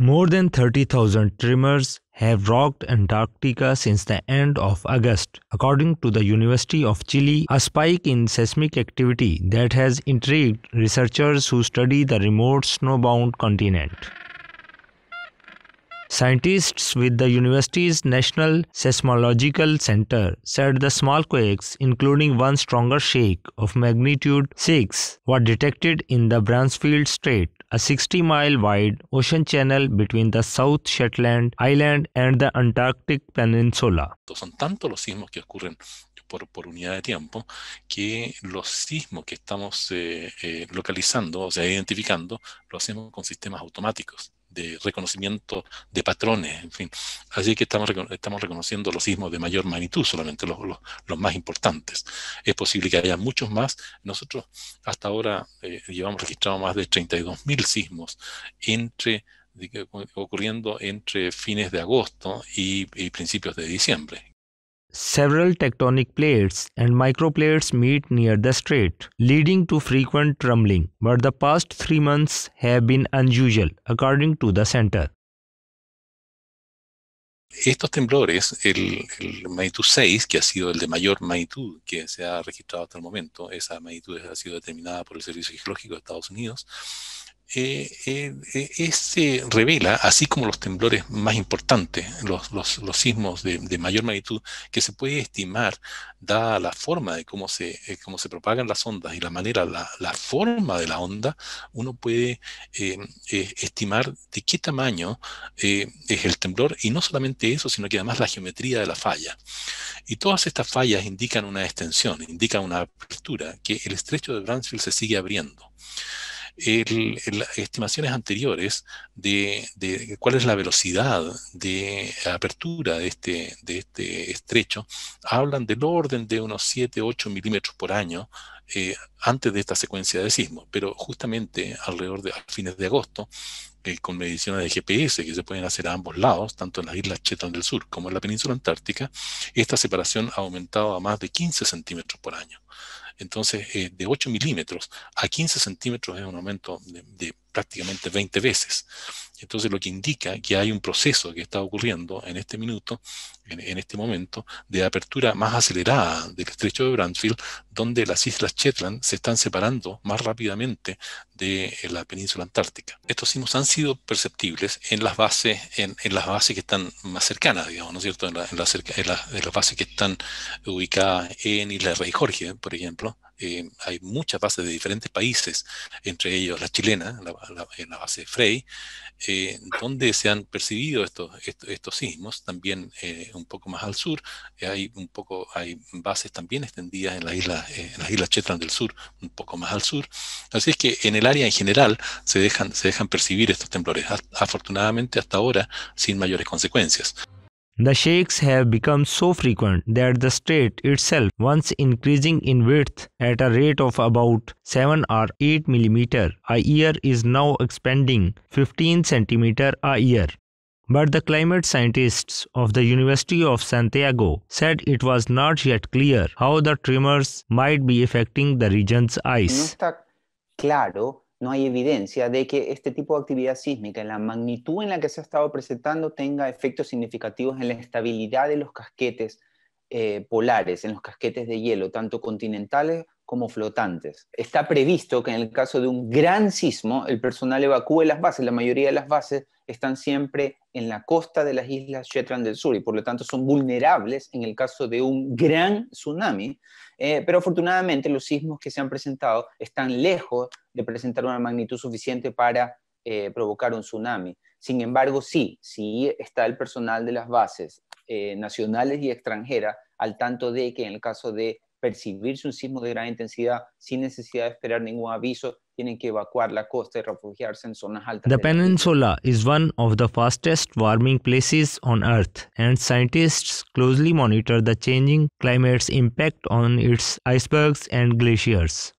More than 30,000 tremors have rocked Antarctica since the end of August. According to the University of Chile, a spike in seismic activity that has intrigued researchers who study the remote snowbound continent. Scientists with the university's National Seismological Center said the small quakes, including one stronger shake of magnitude 6, were detected in the Bransfield Strait, a 60 mile wide ocean channel between the South Shetland Island and the Antarctic Peninsula. Son tantos los sismos que ocurren por, unidad de tiempo que los sismos que estamos eh, eh, localizando, o sea, identificando, lo hacemos con sistemas automáticos de reconocimiento de patrones, en fin. Así que estamos, estamos reconociendo los sismos de mayor magnitud, solamente los, los, más importantes. Es posible que haya muchos más. Nosotros hasta ahora eh, llevamos registrado más de 32.000 sismos entre ocurriendo entre fines de agosto y, principios de diciembre, Several tectonic plates and microplates meet near the strait, leading to frequent rumbling, but the past three months have been unusual, according to the center. Estos temblores, el, el, magnitud 6, que ha sido el de mayor magnitud que se ha registrado hasta el momento, esa magnitud ha sido determinada por el Servicio Geológico de Estados Unidos, eh, eh, eh, eh, revela, así como los temblores más importantes, los, sismos de, mayor magnitud, que se puede estimar, dada la forma de cómo se, cómo se propagan las ondas y la manera, la, la forma de la onda, uno puede estimar de qué tamaño es el temblor, y no solamente eso, sino que además la geometría de la falla. Y todas estas fallas indican una extensión, indican una apertura, que el estrecho de Bransfield se sigue abriendo el, estimaciones anteriores de, cuál es la velocidad de apertura de este, de este estrecho, hablan del orden de unos 7, 8 milímetros por año eh, antes de esta secuencia de sismo, pero justamente alrededor de fines de agosto, eh, con mediciones de GPS que se pueden hacer a ambos lados, tanto en las islas Chetan del Sur como en la península antártica, esta separación ha aumentado a más de 15 centímetros por año. Entonces, eh, de 8 milímetros a 15 centímetros es un aumento de, de prácticamente 20 veces. Entonces lo que indica que hay un proceso que está ocurriendo en este minuto, en, este momento, de apertura más acelerada del estrecho de Brandfield, donde las islas Shetland se están separando más rápidamente de eh, la península antártica. Estos sismos han sido perceptibles en las bases, en, las bases que están más cercanas, digamos, ¿no es cierto? En, las bases que están ubicadas en Isla Rey Jorge, por ejemplo, eh, hay muchas bases de diferentes países, entre ellos la chilena, la, la, eh, base Frey, eh, donde se han percibido estos, estos, sismos, también un poco más al sur, hay un poco, hay bases también extendidas en las islas, en las islas del Sur, un poco más al sur. Así es que en el área en general se dejan, se dejan percibir estos temblores, afortunadamente hasta ahora sin mayores consecuencias. The shakes have become so frequent that the state itself once increasing in width at a rate of about 7 or 8 mm a year is now expanding 15 cm a year. But the climate scientists of the University of Santiago said it was not yet clear how the tremors might be affecting the region's ice. No no hay evidencia de que este tipo de actividad sísmica, en la magnitud en la que se ha estado presentando, tenga efectos significativos en la estabilidad de los casquetes eh, polares, en los casquetes de hielo, tanto continentales como flotantes. Está previsto que en el caso de un gran sismo, el personal evacúe las bases. La mayoría de las bases están siempre en la costa de las islas Shetland del Sur y por lo tanto son vulnerables en el caso de un gran tsunami. Eh, pero afortunadamente los sismos que se han presentado están lejos de presentar una magnitud suficiente para eh, provocar un tsunami. Sin embargo, sí, sí está el personal de las bases eh, nacionales y extranjeras al tanto de que en el caso de percibirse un sismo de gran intensidad, sin necesidad de esperar ningún aviso, tienen que evacuar la costa y refugiarse en zonas altas. The peninsula is one of the fastest warming places on Earth, and scientists closely monitor the changing climate's impact on its icebergs and glaciers.